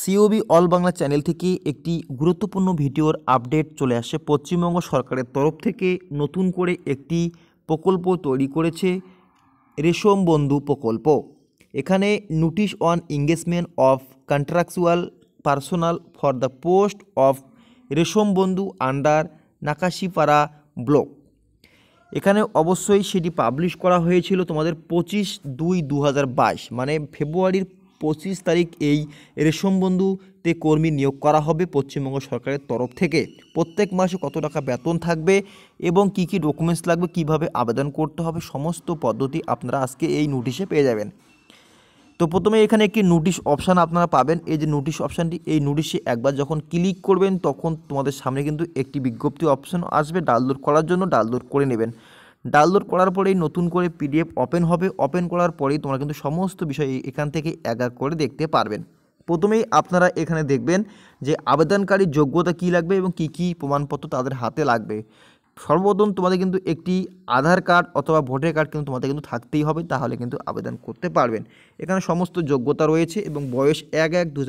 COB all Bangla channel থেকে একটি গুরুত্বপূর্ণ ভিডিওর আপডেট চলে আসে পশ্চিমবঙ্গ সরকারের তরফ থেকে নতুন করে একটি প্রকল্প তৈরি করেছে রেশম বন্ধু প্রকল্প এখানে notice on engagement of contractual personnel for the post of Resham Bandhu under Nakashipara block এখানে অবশ্যই সেটি পাবলিশ করা হয়েছিল তোমাদের পঁচিশ দুই দু মানে ফেব্রুয়ারির পঁচিশ তারিখ এই রেশমবন্ধুতে কর্মী নিয়োগ করা হবে পশ্চিমবঙ্গ সরকারের তরফ থেকে প্রত্যেক মাসে কত টাকা বেতন থাকবে এবং কি কি ডকুমেন্টস লাগবে কিভাবে আবেদন করতে হবে সমস্ত পদ্ধতি আপনারা আজকে এই নোটিশে পেয়ে যাবেন তো প্রথমে এখানে একটি নোটিশ অপশান আপনারা পাবেন এই যে নোটিশ অপশানটি এই নোটিশে একবার যখন ক্লিক করবেন তখন তোমাদের সামনে কিন্তু একটি বিজ্ঞপ্তি অপশান আসবে ডাউনলোড করার জন্য ডাউনলোড করে নেবেন ডাউনলোড করার পরেই নতুন করে পিডিএফ ওপেন হবে ওপেন করার পরেই তোমরা কিন্তু সমস্ত বিষয় এখান থেকে এক এক করে দেখতে পারবেন প্রথমেই আপনারা এখানে দেখবেন যে আবেদনকারীর যোগ্যতা কি লাগবে এবং কি কি প্রমাণপত্র তাদের হাতে লাগবে সর্বপ্রথম তোমাদের কিন্তু একটি আধার কার্ড অথবা ভোটার কার্ড কিন্তু তোমাদের কিন্তু থাকতেই হবে তাহলে কিন্তু আবেদন করতে পারবেন এখানে সমস্ত যোগ্যতা রয়েছে এবং বয়স এক এক দু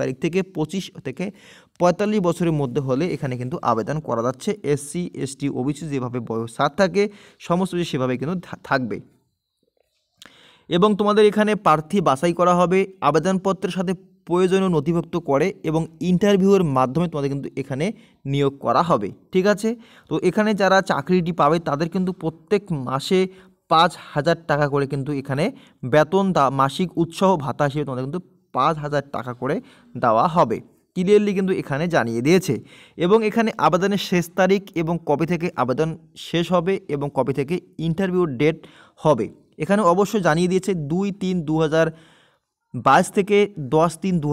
তারিখ থেকে পঁচিশ থেকে পঁয়তাল্লিশ বছরের মধ্যে হলে এখানে কিন্তু আবেদন করা যাচ্ছে এসসি এসটি ওবিসি যেভাবে বয়স সাত থাকে সমস্ত কিছু সেভাবে কিন্তু থাকবে এবং তোমাদের এখানে প্রার্থী বাছাই করা হবে আবেদনপত্রের সাথে প্রয়োজনীয় নথিভুক্ত করে এবং ইন্টারভিউয়ের মাধ্যমে তোমাদের কিন্তু এখানে নিয়োগ করা হবে ঠিক আছে তো এখানে যারা চাকরিটি পাবে তাদের কিন্তু প্রত্যেক মাসে পাঁচ হাজার টাকা করে কিন্তু এখানে বেতন দা মাসিক উৎসাহ ভাতা হিসেবে তোমাদের কিন্তু পাঁচ হাজার টাকা করে দেওয়া হবে ক্লিয়ারলি কিন্তু এখানে জানিয়ে দিয়েছে এবং এখানে আবেদনের শেষ তারিখ এবং কবে থেকে আবেদন শেষ হবে এবং কবে থেকে ইন্টারভিউ ডেট হবে এখানে অবশ্য জানিয়ে দিয়েছে দুই তিন দু বাইশ থেকে দশ তিন দু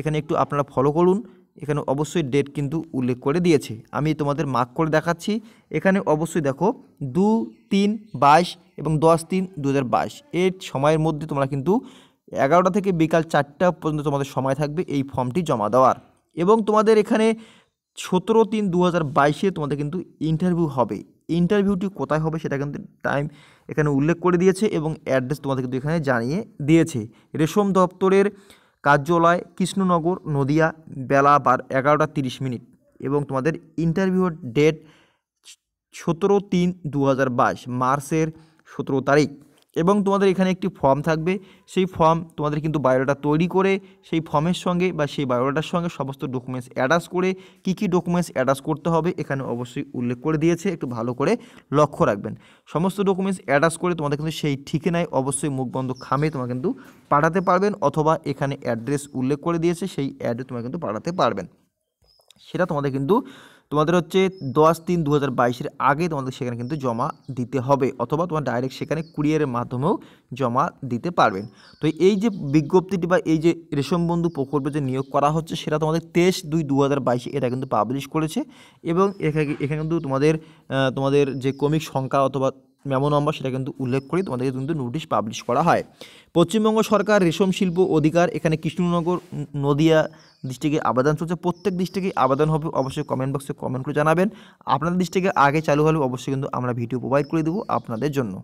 এখানে একটু আপনারা ফলো করুন এখানে অবশ্যই ডেট কিন্তু উল্লেখ করে দিয়েছে আমি তোমাদের মার্ক করে দেখাচ্ছি এখানে অবশ্যই দেখো দু তিন বাইশ এবং দশ তিন দু এর সময়ের মধ্যে তোমরা কিন্তু এগারোটা থেকে বিকাল চারটা পর্যন্ত তোমাদের সময় থাকবে এই ফর্মটি জমা দেওয়ার এবং তোমাদের এখানে সতেরো তিন দু হাজার তোমাদের কিন্তু ইন্টারভিউ হবে ইন্টারভিউটি কোথায় হবে সেটা কিন্তু টাইম এখানে উল্লেখ করে দিয়েছে এবং অ্যাড্রেস তোমাদের কিন্তু এখানে জানিয়ে দিয়েছে রেশম দপ্তরের কার্যালয় কৃষ্ণনগর নদিয়া বেলা বার এগারোটা তিরিশ মিনিট এবং তোমাদের ইন্টারভিউর ডেট সতেরো তিন দু মার্চের সতেরো তারিখ এবং তোমাদের এখানে একটি ফর্ম থাকবে সেই ফর্ম তোমাদের কিন্তু বায়োডাটা তৈরি করে সেই ফর্মের সঙ্গে বা সেই বায়োডাটার সঙ্গে সমস্ত ডকুমেন্টস অ্যাডাস করে কি কি ডকুমেন্টস অ্যাটাচ করতে হবে এখানে অবশ্যই উল্লেখ করে দিয়েছে একটু ভালো করে লক্ষ্য রাখবেন সমস্ত ডকুমেন্টস অ্যাডাস করে তোমাদের কিন্তু সেই ঠিকানায় অবশ্যই মুখবন্ধ খামে তোমাকে কিন্তু পাঠাতে পারবেন অথবা এখানে অ্যাড্রেস উল্লেখ করে দিয়েছে সেই অ্যাড তোমাকে কিন্তু পাঠাতে পারবেন সেটা তোমাদের কিন্তু তোমাদের হচ্ছে দশ তিন দু হাজার বাইশের আগে তোমাদের সেখানে কিন্তু জমা দিতে হবে অথবা তোমার ডাইরেক্ট সেখানে কুরিয়ারের মাধ্যমেও জমা দিতে পারবেন তো এই যে বিজ্ঞপ্তিটি বা এই যে রেশম বন্ধু প্রকল্পে যে নিয়োগ করা হচ্ছে সেটা তোমাদের তেইশ দুই দু হাজার বাইশে এটা কিন্তু পাবলিশ করেছে এবং এখানে এখানে কিন্তু তোমাদের তোমাদের যে ক্রমিক সংখ্যা অথবা মেমো নম্বর সেটা কিন্তু উল্লেখ করে তোমাদেরকে কিন্তু নোটিশ পাবলিশ করা হয় পশ্চিমবঙ্গ সরকার রেশম শিল্প অধিকার এখানে কৃষ্ণনগর নদিয়া ডিস্ট্রিক্টে আবেদন চলছে প্রত্যেক ডিস্ট্রিক্টে আবেদন হবে অবশ্যই কমেন্ট বক্সে কমেন্ট করে জানাবেন আপনাদের ডিস্ট্রিক্টে আগে চালু হলে অবশ্যই কিন্তু আমরা ভিডিও প্রোভাইড করে দেবো আপনাদের জন্য